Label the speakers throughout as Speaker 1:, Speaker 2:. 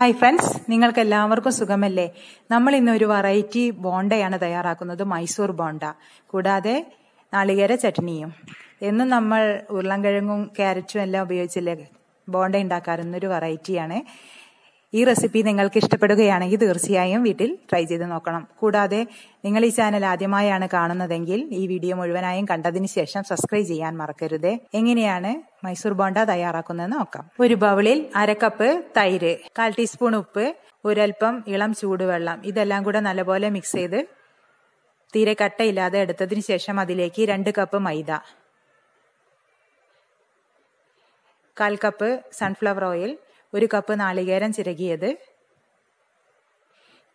Speaker 1: hi friends നിങ്ങൾക്ക് എല്ലാവർക്കും സുഖമല്ലേ നമ്മൾ ഇന്ന് ഒരു വെറൈറ്റി ബോണ്ടയാണ് തയ്യാറാക്കുന്നത് മൈസൂർ ബോണ്ട കൂടാതെ നാളികേര ചട്നിയും എന്നും നമ്മൾ ഉരുളൻകിഴങ്ങും ക്യാരറ്റും എല്ലാം ഉപയോഗിച്ചില്ലേ ബോണ്ട ഉണ്ടാക്കാറുന്നൊരു ഒരു വെറൈറ്റിയാണ് ഈ റെസിപ്പി നിങ്ങൾക്ക് ഇഷ്ടപ്പെടുകയാണെങ്കിൽ തീർച്ചയായും വീട്ടിൽ ട്രൈ ചെയ്ത് നോക്കണം കൂടാതെ നിങ്ങൾ ഈ ചാനൽ ആദ്യമായാണ് കാണുന്നതെങ്കിൽ ഈ വീഡിയോ മുഴുവനായും കണ്ടതിന് ശേഷം സബ്സ്ക്രൈബ് ചെയ്യാൻ മറക്കരുത് എങ്ങനെയാണ് മൈസൂർ ബോണ്ട തയ്യാറാക്കുന്നതെന്ന് നോക്കാം ഒരു ബൗളിൽ അരക്കപ്പ് തൈര് കാൽ ടീസ്പൂൺ ഉപ്പ് ഒരൽപ്പം ഇളം ചൂടുവെള്ളം ഇതെല്ലാം കൂടെ നല്ലപോലെ മിക്സ് ചെയ്ത് തീരെ കട്ടയില്ലാതെ എടുത്തതിന് ശേഷം അതിലേക്ക് രണ്ട് കപ്പ് മൈദ കാൽ കപ്പ് സൺഫ്ലവർ ഓയിൽ ഒരു കപ്പ് നാളികേരം ചിരകിയത്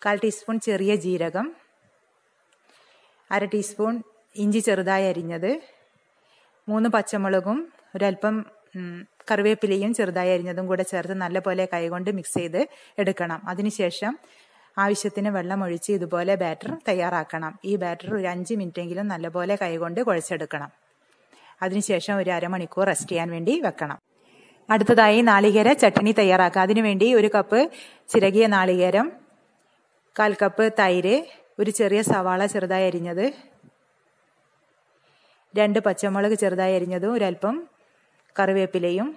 Speaker 1: കാൽ ടീസ്പൂൺ ചെറിയ ജീരകം അര ടീസ്പൂൺ ഇഞ്ചി ചെറുതായി അരിഞ്ഞത് മൂന്ന് പച്ചമുളകും ഒരല്പം കറിവേപ്പിലയും ചെറുതായി അരിഞ്ഞതും കൂടെ ചേർത്ത് നല്ലപോലെ കൈകൊണ്ട് മിക്സ് ചെയ്ത് എടുക്കണം അതിനുശേഷം ആവശ്യത്തിന് വെള്ളം ഒഴിച്ച് ഇതുപോലെ ബാറ്റർ തയ്യാറാക്കണം ഈ ബാറ്റർ ഒരു അഞ്ച് മിനിറ്റെങ്കിലും നല്ലപോലെ കൈകൊണ്ട് കുഴച്ചെടുക്കണം അതിനുശേഷം ഒരു അരമണിക്കൂർ റെസ്റ്റ് ചെയ്യാൻ വേണ്ടി വെക്കണം അടുത്തതായി നാളികേര ചട്ടിനി തയ്യാറാക്കാം അതിനുവേണ്ടി ഒരു കപ്പ് ചിരകിയ നാളികേരം കാൽ കപ്പ് തൈര് ഒരു ചെറിയ സവാള ചെറുതായി അരിഞ്ഞത് രണ്ട് പച്ചമുളക് ചെറുതായി അരിഞ്ഞതും ഒരല്പം കറിവേപ്പിലയും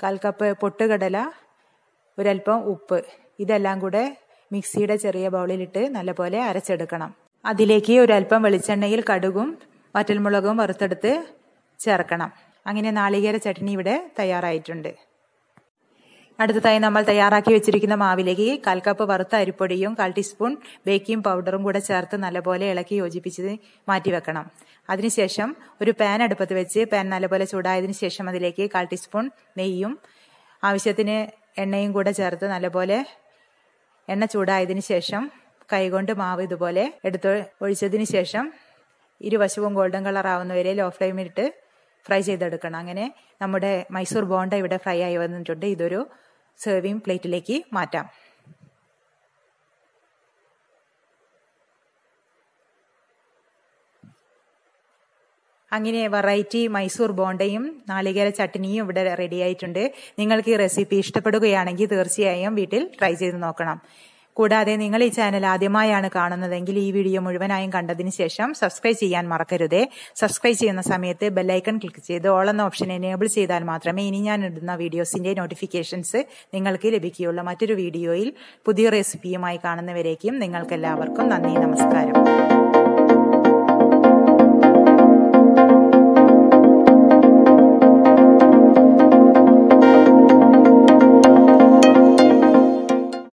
Speaker 1: കാൽ കപ്പ് പൊട്ടുകടല ഒരല്പം ഉപ്പ് ഇതെല്ലാം കൂടെ മിക്സിയുടെ ചെറിയ ബൗളിലിട്ട് നല്ലപോലെ അരച്ചെടുക്കണം അതിലേക്ക് ഒരല്പം വെളിച്ചെണ്ണയിൽ കടുകും വറ്റൽമുളകും വറുത്തെടുത്ത് ചേർക്കണം അങ്ങനെ നാളികേര ചട്നി ഇവിടെ തയ്യാറായിട്ടുണ്ട് അടുത്തതായി നമ്മൾ തയ്യാറാക്കി വെച്ചിരിക്കുന്ന മാവിലേക്ക് കൽക്കപ്പ് കപ്പ് വറുത്ത അരിപ്പൊടിയും കാൽ ടീസ്പൂൺ ബേക്കിംഗ് പൗഡറും കൂടെ ചേർത്ത് നല്ലപോലെ ഇളക്കി യോജിപ്പിച്ച് മാറ്റിവെക്കണം അതിനുശേഷം ഒരു പാൻ അടുപ്പത്ത് വെച്ച് പാൻ നല്ലപോലെ ചൂടായതിനു ശേഷം അതിലേക്ക് കാൽ ടീസ്പൂൺ നെയ്യും ആവശ്യത്തിന് എണ്ണയും കൂടെ ചേർത്ത് നല്ലപോലെ എണ്ണ ചൂടായതിനു ശേഷം കൈകൊണ്ട് മാവ് ഇതുപോലെ എടുത്ത് ഒഴിച്ചതിന് ശേഷം ഇരുവശവും ഗോൾഡൻ കളർ ആവുന്നവരെ ലോ ഫ്ലെയിമിലിട്ട് ഫ്രൈ ചെയ്തെടുക്കണം അങ്ങനെ നമ്മുടെ മൈസൂർ ബോണ്ട ഇവിടെ ഫ്രൈ ആയി വന്നിട്ടുണ്ട് ഇതൊരു സെർവിങ് പ്ലേറ്റിലേക്ക് മാറ്റാം അങ്ങനെ വെറൈറ്റി മൈസൂർ ബോണ്ടയും നാളികേര ചട്നിയും ഇവിടെ റെഡി ആയിട്ടുണ്ട് നിങ്ങൾക്ക് ഈ റെസിപ്പി ഇഷ്ടപ്പെടുകയാണെങ്കിൽ തീർച്ചയായും വീട്ടിൽ ട്രൈ ചെയ്ത് നോക്കണം കൂടാതെ നിങ്ങൾ ഈ ചാനൽ ആദ്യമായാണ് കാണുന്നതെങ്കിൽ ഈ വീഡിയോ മുഴുവനായും കണ്ടതിന് ശേഷം സബ്സ്ക്രൈബ് ചെയ്യാൻ മറക്കരുതേ സബ്സ്ക്രൈബ് ചെയ്യുന്ന സമയത്ത് ബെല്ലൈക്കൺ ക്ലിക്ക് ചെയ്ത് ഓൾ എന്ന ഓപ്ഷൻ എനേബിൾ ചെയ്താൽ മാത്രമേ ഇനി ഞാൻ ഇടുന്ന വീഡിയോസിന്റെ നോട്ടിഫിക്കേഷൻസ് നിങ്ങൾക്ക് ലഭിക്കുകയുള്ളൂ മറ്റൊരു വീഡിയോയിൽ പുതിയ റെസിപ്പിയുമായി കാണുന്നവരേക്കും നിങ്ങൾക്കെല്ലാവർക്കും നന്ദി നമസ്കാരം